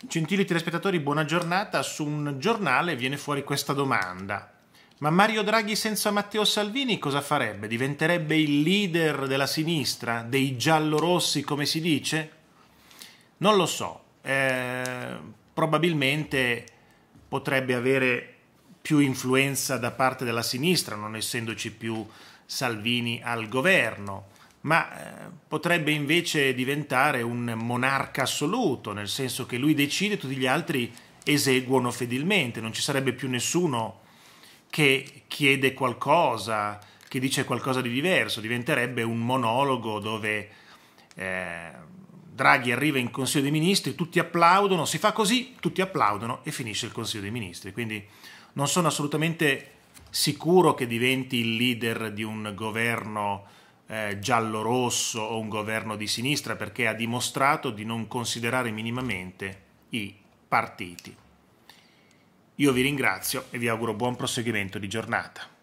Gentili telespettatori, buona giornata. Su un giornale viene fuori questa domanda. Ma Mario Draghi senza Matteo Salvini cosa farebbe? Diventerebbe il leader della sinistra, dei giallorossi come si dice? Non lo so. Eh, probabilmente potrebbe avere più influenza da parte della sinistra, non essendoci più Salvini al governo ma eh, potrebbe invece diventare un monarca assoluto, nel senso che lui decide e tutti gli altri eseguono fedelmente, non ci sarebbe più nessuno che chiede qualcosa, che dice qualcosa di diverso, diventerebbe un monologo dove eh, Draghi arriva in Consiglio dei Ministri, tutti applaudono, si fa così, tutti applaudono e finisce il Consiglio dei Ministri. Quindi non sono assolutamente sicuro che diventi il leader di un governo eh, giallo-rosso o un governo di sinistra perché ha dimostrato di non considerare minimamente i partiti. Io vi ringrazio e vi auguro buon proseguimento di giornata.